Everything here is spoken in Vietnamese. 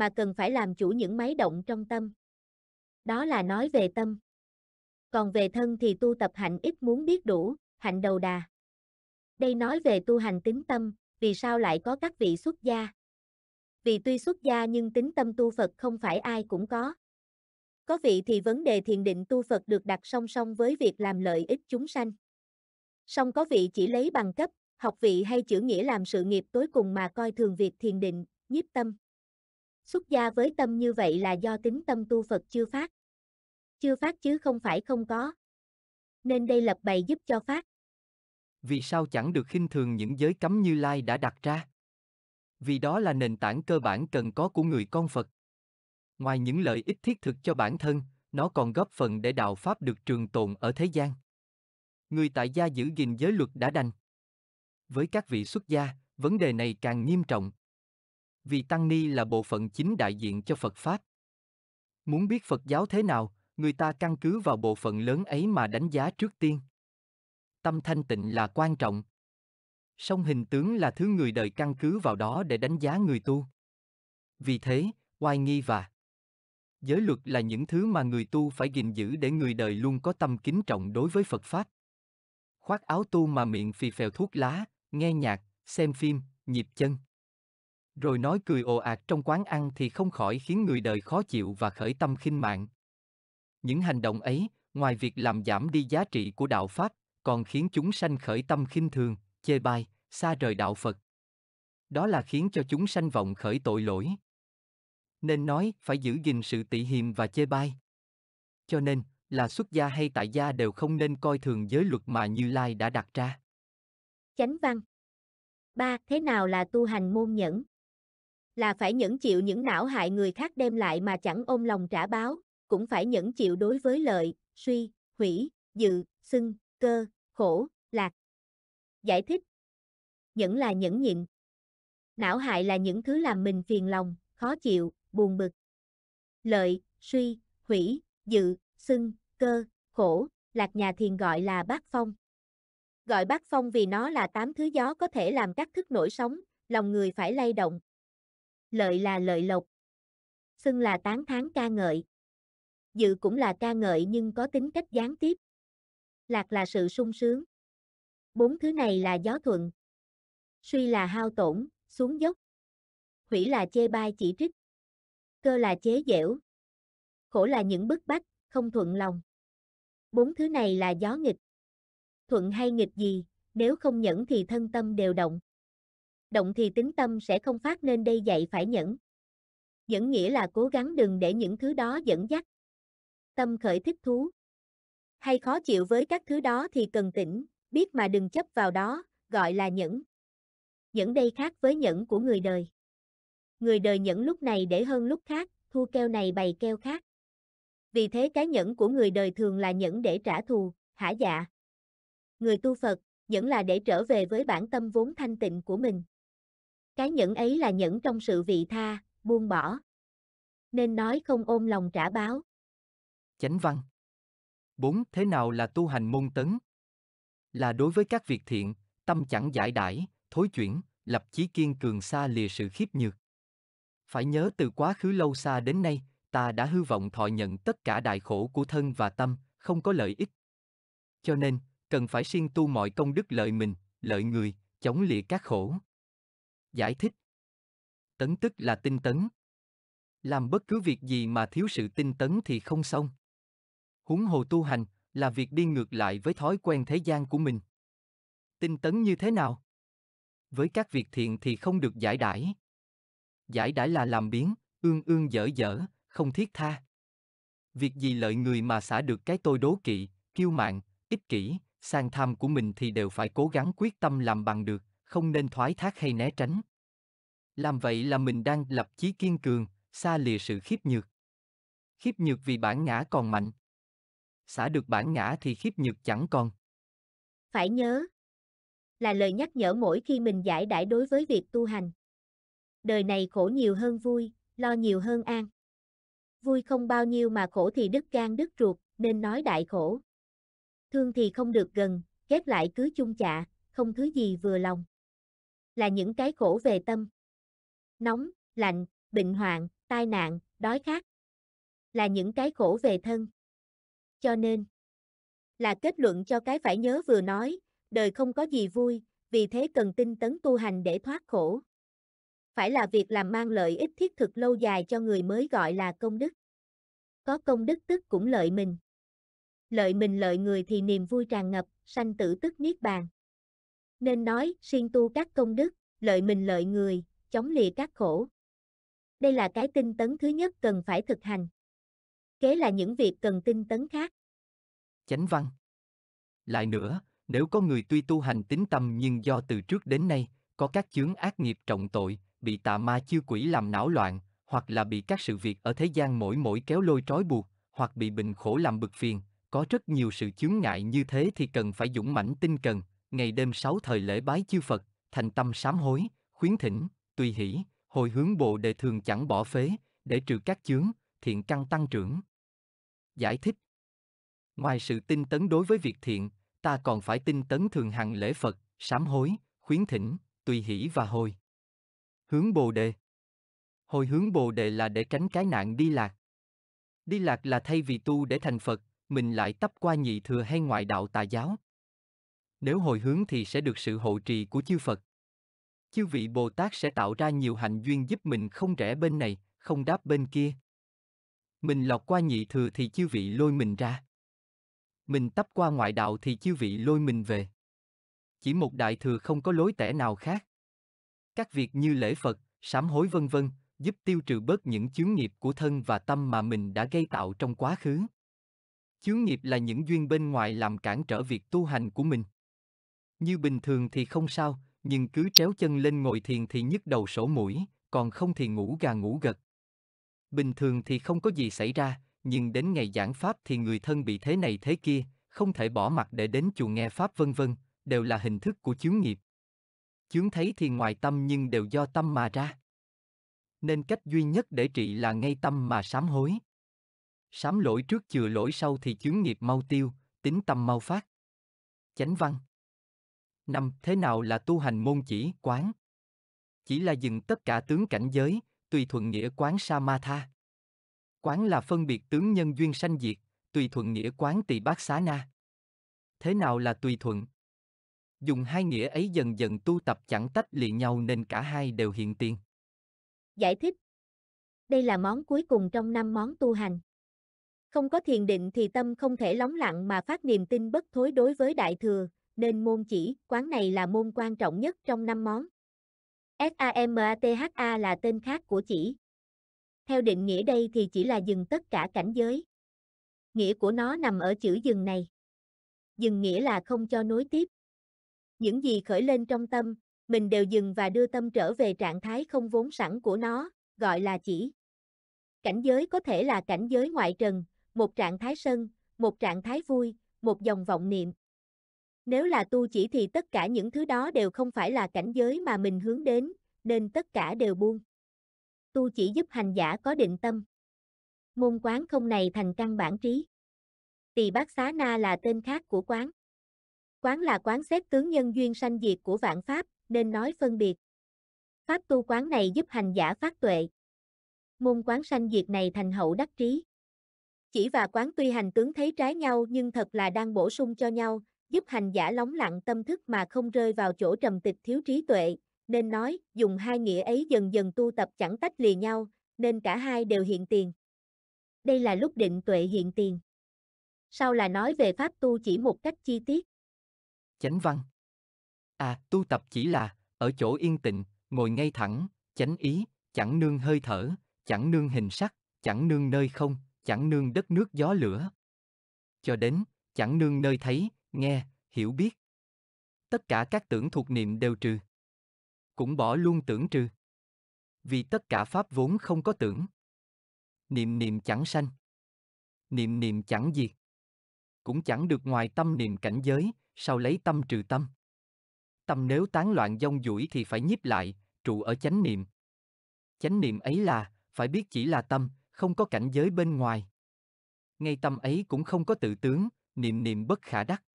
mà cần phải làm chủ những máy động trong tâm. Đó là nói về tâm. Còn về thân thì tu tập hạnh ít muốn biết đủ, hạnh đầu đà. Đây nói về tu hành tính tâm, vì sao lại có các vị xuất gia? Vì tuy xuất gia nhưng tính tâm tu Phật không phải ai cũng có. Có vị thì vấn đề thiền định tu Phật được đặt song song với việc làm lợi ích chúng sanh. Song có vị chỉ lấy bằng cấp, học vị hay chữ nghĩa làm sự nghiệp tối cùng mà coi thường việc thiền định, nhiếp tâm. Xuất gia với tâm như vậy là do tính tâm tu Phật chưa phát. Chưa phát chứ không phải không có. Nên đây lập bày giúp cho phát. Vì sao chẳng được khinh thường những giới cấm Như Lai đã đặt ra? Vì đó là nền tảng cơ bản cần có của người con Phật. Ngoài những lợi ích thiết thực cho bản thân, nó còn góp phần để đạo Pháp được trường tồn ở thế gian. Người tại gia giữ gìn giới luật đã đành. Với các vị xuất gia, vấn đề này càng nghiêm trọng, vì tăng ni là bộ phận chính đại diện cho Phật pháp. Muốn biết Phật giáo thế nào, người ta căn cứ vào bộ phận lớn ấy mà đánh giá trước tiên. Tâm thanh tịnh là quan trọng. Song hình tướng là thứ người đời căn cứ vào đó để đánh giá người tu. Vì thế, oai nghi và giới luật là những thứ mà người tu phải gìn giữ để người đời luôn có tâm kính trọng đối với Phật Pháp. Khoác áo tu mà miệng phì phèo thuốc lá, nghe nhạc, xem phim, nhịp chân rồi nói cười ồ ạt trong quán ăn thì không khỏi khiến người đời khó chịu và khởi tâm khinh mạng. Những hành động ấy, ngoài việc làm giảm đi giá trị của đạo Pháp, còn khiến chúng sanh khởi tâm khinh thường, chê bai, xa rời đạo Phật. Đó là khiến cho chúng sanh vọng khởi tội lỗi. Nên nói phải giữ gìn sự tị hiềm và chê bai. Cho nên, là xuất gia hay tại gia đều không nên coi thường giới luật mà Như Lai đã đặt ra. Chánh văn 3. Thế nào là tu hành môn nhẫn? là phải nhẫn chịu những não hại người khác đem lại mà chẳng ôm lòng trả báo, cũng phải nhẫn chịu đối với lợi, suy, hủy, dự, xưng, cơ, khổ, lạc. Giải thích Nhẫn là nhẫn nhịn. Não hại là những thứ làm mình phiền lòng, khó chịu, buồn bực. Lợi, suy, hủy, dự, xưng, cơ, khổ, lạc nhà thiền gọi là bát phong. Gọi bát phong vì nó là tám thứ gió có thể làm các thức nổi sóng, lòng người phải lay động, lợi là lợi lộc. Xưng là tán thán ca ngợi. Dự cũng là ca ngợi nhưng có tính cách gián tiếp. Lạc là sự sung sướng. Bốn thứ này là gió thuận. Suy là hao tổn, xuống dốc. Hủy là chê bai chỉ trích. Cơ là chế dẻo. Khổ là những bức bách, không thuận lòng. Bốn thứ này là gió nghịch. Thuận hay nghịch gì, nếu không nhẫn thì thân tâm đều động động thì tính tâm sẽ không phát nên đây dạy phải nhẫn. Nhẫn nghĩa là cố gắng đừng để những thứ đó dẫn dắt. Tâm khởi thích thú. Hay khó chịu với các thứ đó thì cần tỉnh, biết mà đừng chấp vào đó, gọi là nhẫn. Nhẫn đây khác với nhẫn của người đời. Người đời nhẫn lúc này để hơn lúc khác, thu keo này bày keo khác. Vì thế cái nhẫn của người đời thường là nhẫn để trả thù, hả dạ. Người tu Phật, nhẫn là để trở về với bản tâm vốn thanh tịnh của mình. Cái nhẫn ấy là nhẫn trong sự vị tha, buông bỏ. Nên nói không ôm lòng trả báo. Chánh văn 4. Thế nào là tu hành môn tấn? Là đối với các việc thiện, tâm chẳng giải đãi, thối chuyển, lập chí kiên cường xa lìa sự khiếp nhược. Phải nhớ từ quá khứ lâu xa đến nay, ta đã hư vọng thọ nhận tất cả đại khổ của thân và tâm, không có lợi ích. Cho nên, cần phải siêng tu mọi công đức lợi mình, lợi người, chống lìa các khổ giải thích tấn tức là tinh tấn làm bất cứ việc gì mà thiếu sự tinh tấn thì không xong húng hồ tu hành là việc đi ngược lại với thói quen thế gian của mình tinh tấn như thế nào với các việc thiện thì không được giải đãi giải đãi là làm biến ương ương dở dở không thiết tha việc gì lợi người mà xả được cái tôi đố kỵ kiêu mạn ích kỷ sang tham của mình thì đều phải cố gắng quyết tâm làm bằng được không nên thoái thác hay né tránh. Làm vậy là mình đang lập chí kiên cường, xa lìa sự khiếp nhược. Khiếp nhược vì bản ngã còn mạnh. Xả được bản ngã thì khiếp nhược chẳng còn. Phải nhớ. Là lời nhắc nhở mỗi khi mình giải đãi đối với việc tu hành. Đời này khổ nhiều hơn vui, lo nhiều hơn an. Vui không bao nhiêu mà khổ thì đứt gan đứt ruột, nên nói đại khổ. Thương thì không được gần, ghét lại cứ chung chạ, không thứ gì vừa lòng là những cái khổ về tâm. Nóng, lạnh, bệnh hoạn, tai nạn, đói khát là những cái khổ về thân. Cho nên là kết luận cho cái phải nhớ vừa nói, đời không có gì vui, vì thế cần tinh tấn tu hành để thoát khổ. Phải là việc làm mang lợi ích thiết thực lâu dài cho người mới gọi là công đức. Có công đức tức cũng lợi mình. Lợi mình lợi người thì niềm vui tràn ngập, sanh tử tức niết bàn nên nói, siêng tu các công đức, lợi mình lợi người, chống lìa các khổ. Đây là cái tinh tấn thứ nhất cần phải thực hành. Kế là những việc cần tinh tấn khác. Chánh văn Lại nữa, nếu có người tuy tu hành tính tâm nhưng do từ trước đến nay, có các chướng ác nghiệp trọng tội, bị tà ma chiêu quỷ làm não loạn, hoặc là bị các sự việc ở thế gian mỗi mỗi kéo lôi trói buộc, hoặc bị bệnh khổ làm bực phiền, có rất nhiều sự chướng ngại như thế thì cần phải dũng mãnh tinh cần, ngày đêm sáu thời lễ bái chư Phật, thành tâm sám hối, khuyến thỉnh, tùy hỷ, hồi hướng Bồ Đề thường chẳng bỏ phế, để trừ các chướng, thiện căn tăng trưởng. Giải thích Ngoài sự tinh tấn đối với việc thiện, ta còn phải tinh tấn thường hằng lễ Phật, sám hối, khuyến thỉnh, tùy hỷ và hồi. Hướng Bồ Đề Hồi hướng Bồ Đề là để tránh cái nạn đi lạc. Đi lạc là thay vì tu để thành Phật, mình lại tấp qua nhị thừa hay ngoại đạo tà giáo nếu hồi hướng thì sẽ được sự hộ trì của chư Phật. Chư vị Bồ Tát sẽ tạo ra nhiều hạnh duyên giúp mình không rẽ bên này, không đáp bên kia. Mình lọc qua nhị thừa thì chư vị lôi mình ra. Mình tấp qua ngoại đạo thì chư vị lôi mình về. Chỉ một đại thừa không có lối tẻ nào khác. Các việc như lễ Phật, sám hối vân vân, giúp tiêu trừ bớt những chướng nghiệp của thân và tâm mà mình đã gây tạo trong quá khứ. Chướng nghiệp là những duyên bên ngoài làm cản trở việc tu hành của mình. Như bình thường thì không sao, nhưng cứ tréo chân lên ngồi thiền thì nhức đầu sổ mũi, còn không thì ngủ gà ngủ gật. Bình thường thì không có gì xảy ra, nhưng đến ngày giảng pháp thì người thân bị thế này thế kia, không thể bỏ mặt để đến chùa nghe pháp vân vân, đều là hình thức của chướng nghiệp. Chướng thấy thì ngoài tâm nhưng đều do tâm mà ra. Nên cách duy nhất để trị là ngay tâm mà sám hối. Sám lỗi trước chừa lỗi sau thì chướng nghiệp mau tiêu, tính tâm mau phát. Chánh văn 5. Thế nào là tu hành môn chỉ, quán? Chỉ là dừng tất cả tướng cảnh giới, tùy thuận nghĩa quán Samatha. Quán là phân biệt tướng nhân duyên sanh diệt, tùy thuận nghĩa quán tỳ bát xá na. Thế nào là tùy thuận? Dùng hai nghĩa ấy dần dần tu tập chẳng tách lìa nhau nên cả hai đều hiện tiền. Giải thích Đây là món cuối cùng trong năm món tu hành. Không có thiền định thì tâm không thể lóng lặng mà phát niềm tin bất thối đối với Đại Thừa, nên môn chỉ, quán này là môn quan trọng nhất trong năm món. SAMATHA là tên khác của chỉ. Theo định nghĩa đây thì chỉ là dừng tất cả cảnh giới. Nghĩa của nó nằm ở chữ dừng này. Dừng nghĩa là không cho nối tiếp. Những gì khởi lên trong tâm, mình đều dừng và đưa tâm trở về trạng thái không vốn sẵn của nó, gọi là chỉ. Cảnh giới có thể là cảnh giới ngoại trần, một trạng thái sân, một trạng thái vui, một dòng vọng niệm. Nếu là tu chỉ thì tất cả những thứ đó đều không phải là cảnh giới mà mình hướng đến, nên tất cả đều buông. Tu chỉ giúp hành giả có định tâm. Môn quán không này thành căn bản trí. Tỳ bác xá na là tên khác của quán. Quán là quán xét tướng nhân duyên sanh diệt của vạn pháp, nên nói phân biệt. Pháp tu quán này giúp hành giả phát tuệ. Môn quán sanh diệt này thành hậu đắc trí. Chỉ và quán tuy hành tướng thấy trái nhau nhưng thật là đang bổ sung cho nhau, giúp hành giả lóng lặng tâm thức mà không rơi vào chỗ trầm tịch thiếu trí tuệ, nên nói, dùng hai nghĩa ấy dần dần tu tập chẳng tách lìa nhau, nên cả hai đều hiện tiền. Đây là lúc định tuệ hiện tiền. Sau là nói về pháp tu chỉ một cách chi tiết. Chánh văn. À, tu tập chỉ là, ở chỗ yên tịnh, ngồi ngay thẳng, chánh ý, chẳng nương hơi thở, chẳng nương hình sắc, chẳng nương nơi không, chẳng nương đất nước gió lửa. Cho đến, chẳng nương nơi thấy, nghe, hiểu biết. Tất cả các tưởng thuộc niệm đều trừ. Cũng bỏ luôn tưởng trừ. Vì tất cả pháp vốn không có tưởng. Niệm niệm chẳng sanh. Niệm niệm chẳng diệt. Cũng chẳng được ngoài tâm niệm cảnh giới, sau lấy tâm trừ tâm. Tâm nếu tán loạn dông duỗi thì phải nhiếp lại, trụ ở chánh niệm. Chánh niệm ấy là, phải biết chỉ là tâm, không có cảnh giới bên ngoài. Ngay tâm ấy cũng không có tự tướng, niệm niệm bất khả đắc.